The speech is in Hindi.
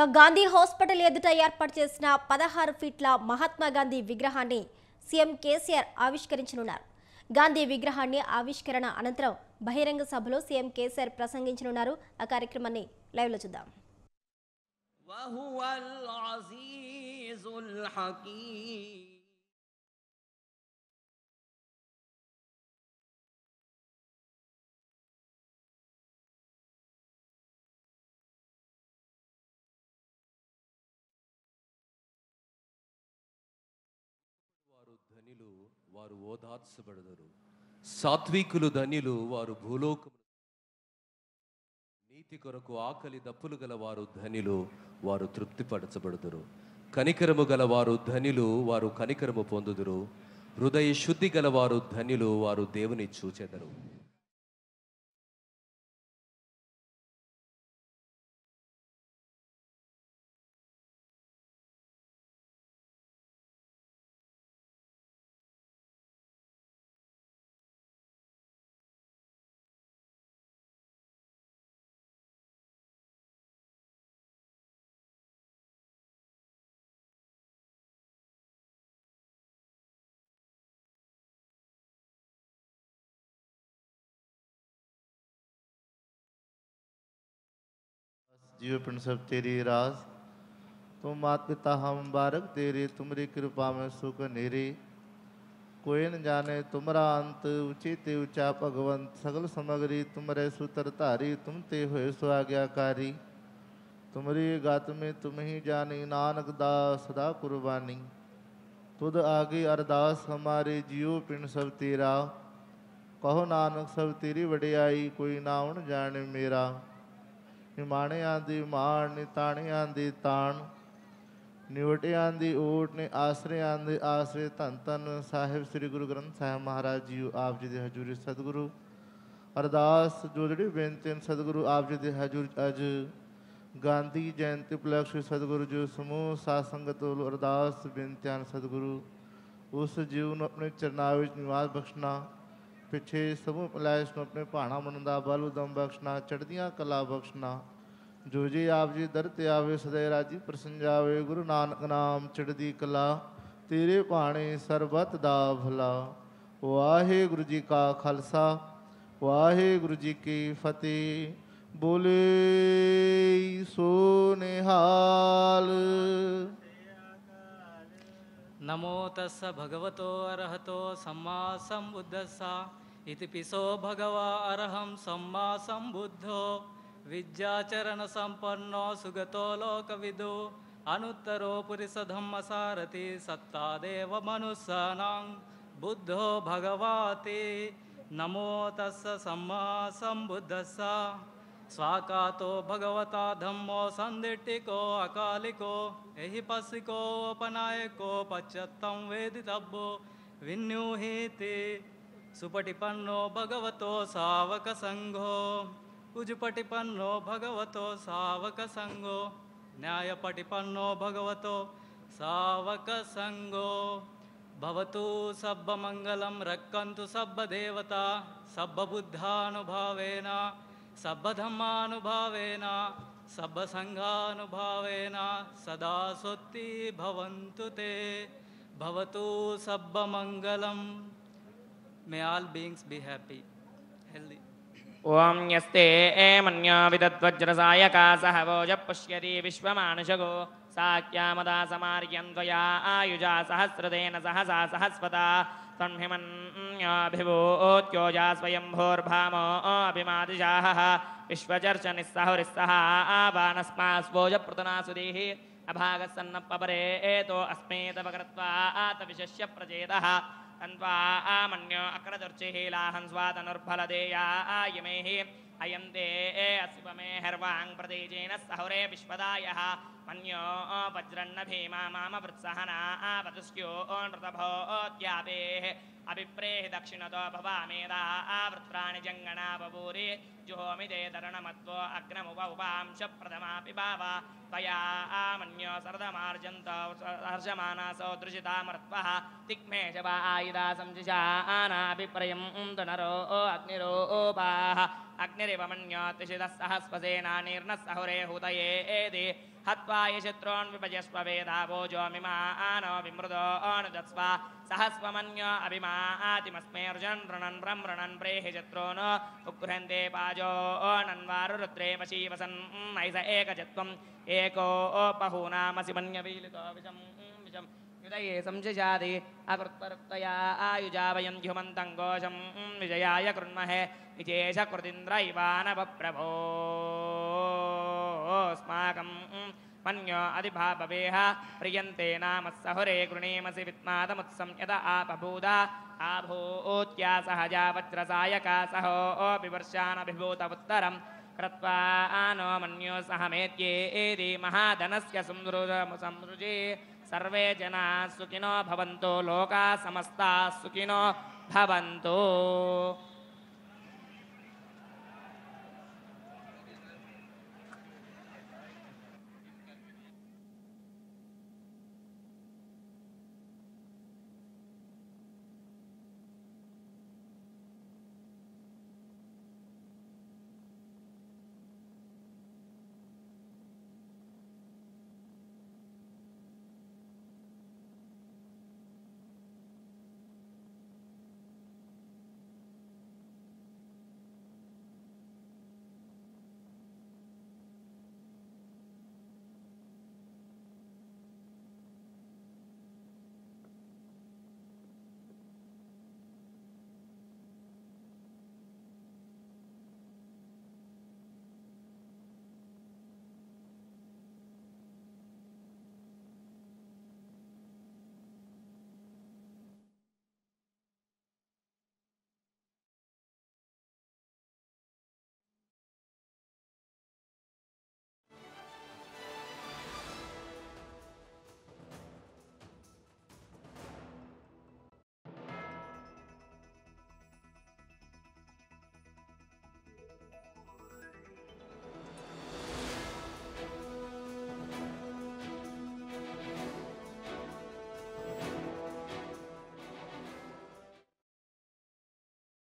ఇక గాంధీ హాస్పిటల్ ఎదుట ఏర్పాటు చేసిన పదహారు ఫీట్ల మహాత్మా గాంధీ విగ్రహాన్ని సీఎం కేసీఆర్ ఆవిష్కరించనున్నారు గాంధీ విగ్రహాన్ని ఆవిష్కరణ అనంతరం బహిరంగ సభలో సీఎం కేసీఆర్ ప్రసంగించనున్నారు ఆ కార్యక్రమాన్ని లైవ్లో చూద్దాం ధనిలు వారు ఓదార్చబడదరు సాత్వికులు ధనిలు వారు భూలోకం నీతి కొరకు ఆకలి దప్పులు గల వారు ధనిలు వారు తృప్తిపరచబడదురు కనికరము గల వారు ధనిలు వారు కనికరము పొందుదురు హృదయ శుద్ధి గలవారు ధనిలు వారు దేవుని చూచెదరు जीव पिंड सब तेरी रास तुम मात पिता हम बारक तेरी तुमरी कृपा में सुख नेरी कोई न जाने तुमरा अंत ते उचा भगवंत सगल समग्री तुमरे तारी तुम ते हुए स्वाज्ञाकारी तुमरी गात में तुम ही जानी नानक दास सदा कुर्बानी तुद आगे अरदास हमारे जियो पिंड सब तेरा कहो नानक सब तेरी वडियाई कोई उन जाने मेरा ਨਿਮਾਣਿਆਂ ਦੀ ਮਾਣ ਨਿਤਾਣਿਆਂ ਦੀ ਤਾਣ ਨਿਵਟਿਆਂ ਦੀ ਓਟ ਨੇ ਆਸਰਿਆਂ ਦੇ ਆਸਰੇ ਧੰਨ ਧੰਨ ਸਾਹਿਬ ਸ੍ਰੀ ਗੁਰੂ ਗ੍ਰੰਥ ਸਾਹਿਬ ਮਹਾਰਾਜ ਜੀ ਆਪ ਜੀ ਦੇ ਹਜ਼ੂਰੀ ਸਤਿਗੁਰੂ ਅਰਦਾਸ ਜੋ ਜਿਹੜੀ ਬੇਨਤੀ ਸਤਿਗੁਰੂ ਆਪ ਜੀ ਦੇ ਹਜ਼ੂਰ ਅੱਜ ਗਾਂਧੀ ਜਯੰਤੀ ਪਲਖ ਸਤਿਗੁਰੂ ਜੀ ਸਮੂਹ ਸਾਧ ਸੰਗਤ ਵੱਲੋਂ ਅਰਦਾਸ ਬੇਨਤੀਆਂ ਸਤਿਗੁਰੂ ਉਸ ਜੀਵ ਨੂੰ ਆਪਣੇ ਚਰਨਾਂ ਵਿੱਚ ਨਿਵਾਸ ਬਖਸ਼ਣਾ पिछे समूह पलायस में अपने भाणा मन का बल उदम बख्शना चढ़दियाँ कला बख्शना जो जी आप जी दर त्यावे सदै राजी प्रसन्न जावे गुरु नानक नाम चढ़दी कला तेरे भाणे सरबत दा भला वाहे गुरु जी का खालसा वाहे गुरु जी की फतेह बोले सोनिहाल नमो तस्स भगवतो अरहतो सम्मा संबुद्धसा इति पिसो भगवा अरहं सम्मा सम्बुद्धो विद्याचरणसम्पन्नो सुगतो लोकविदो अनुत्तरो पुरुषधम्मसारथि सत्तादेव मनुष्याणां बुद्धो भगवाते नमो तस्स सम्मा सम्बुद्धस्स स्वाकातो भगवता धम्मो सन्दिट्टिको अकालिको एहि पस्सिकोपनायको पच्चत्तं वेदितव्यो विन्यूहीति सुपटिपन्नो भगवतो सावकसङ्घो उजुपटिपन्नो भगवतो सावकसङ्घो न्यायपटिपन्नो भगवतो सावकसङ्गो भवतु सब्बमङ्गलं रक्कन्तु सब्बदेवता सब्बबुद्धानुभावेन सब सब्बसङ्घानुभावेन सदा स्वस्ति भवन्तु ते भवतु सब्बमङ्गलम् May all beings be happy, healthy. ॐ यस्ते ए मन्यो विदद्वज्रसायका सहवोजः विश्वमानुषगो साख्यामदा समार्यन्त्वया आयुजा सहस्रदेन सहसा सहस्वता तन्हिमन्याभिभूत्योजा स्वयम्भोर्भामो अभिमादिशाहः विश्वचर्चनिस्सहुरिस्सः आवानस्मास्वोजप्रतनासुदेः अभागस्सन्नपरे एतो अस्मेतपकृत्वा आतविशस्य प्रचेतः तन्वा आमन्यो अक्रदुर्चिः लाहंस्वादनुर्फलदेया आयमेः अयं ते असिपमे हर्वाङ्प्रतीजेन सहुरे विश्वदायः मन्यो वज्रन्न भीमा माम वृत्सहना आवतुस्यो नृतभोऽद्यापेः अभिप्रेहि दक्षिणतो भवामेदा वृत्राणि जङ्गणा बभूरि जुहोमिते धरणमत्व अग्नमुप उपांश प्रथमापि भावा तया आमन्यो सरदमार्जन्त हर्षमानासौ दृशिता मर्त्वः तिक्मे आयुधा संशिषा आनाभिप्रयं तुनरो अग्निरोपाः अग्निरिव मन्योतिषितः हुतये एति हत्वा यशत्रोन् विभजस्व वेदावो जोमिमा आनो विमृदो अनुदत्स्व सहस्वमन्यो अभिमा आतिमस्मे अर्जन् ऋणन् ब्रह्मृणन् प्रेहि शत्रोन् उग्रन्ते पाज राजो नन्वारुरुद्रेमशी वसन् नैस एकजत्वम् एको बहूनामसि मन्यवीलितो विषं विषं युदये संशजादि अकृत्परुक्तया आयुजा वयं घुमन्तङ्गोषं विजयाय कृण्महे विशेषकृतीन्द्र इवानवप्रभोऽस्माकम् मन्यो अधिभावेह प्रियंते नाम सहुरे गृणीमसी वित्मादमुत्सं यद आपभूद आभूत्या सहजा वज्रसायका सहो बिवर्षानभिभूतवुत्तरम् कृत्वा आनो मन्यो महाधन से संजे सर्वे जना सुखिनो भवन्तु लोकाः समस्ताः सुखिनो भवन्तु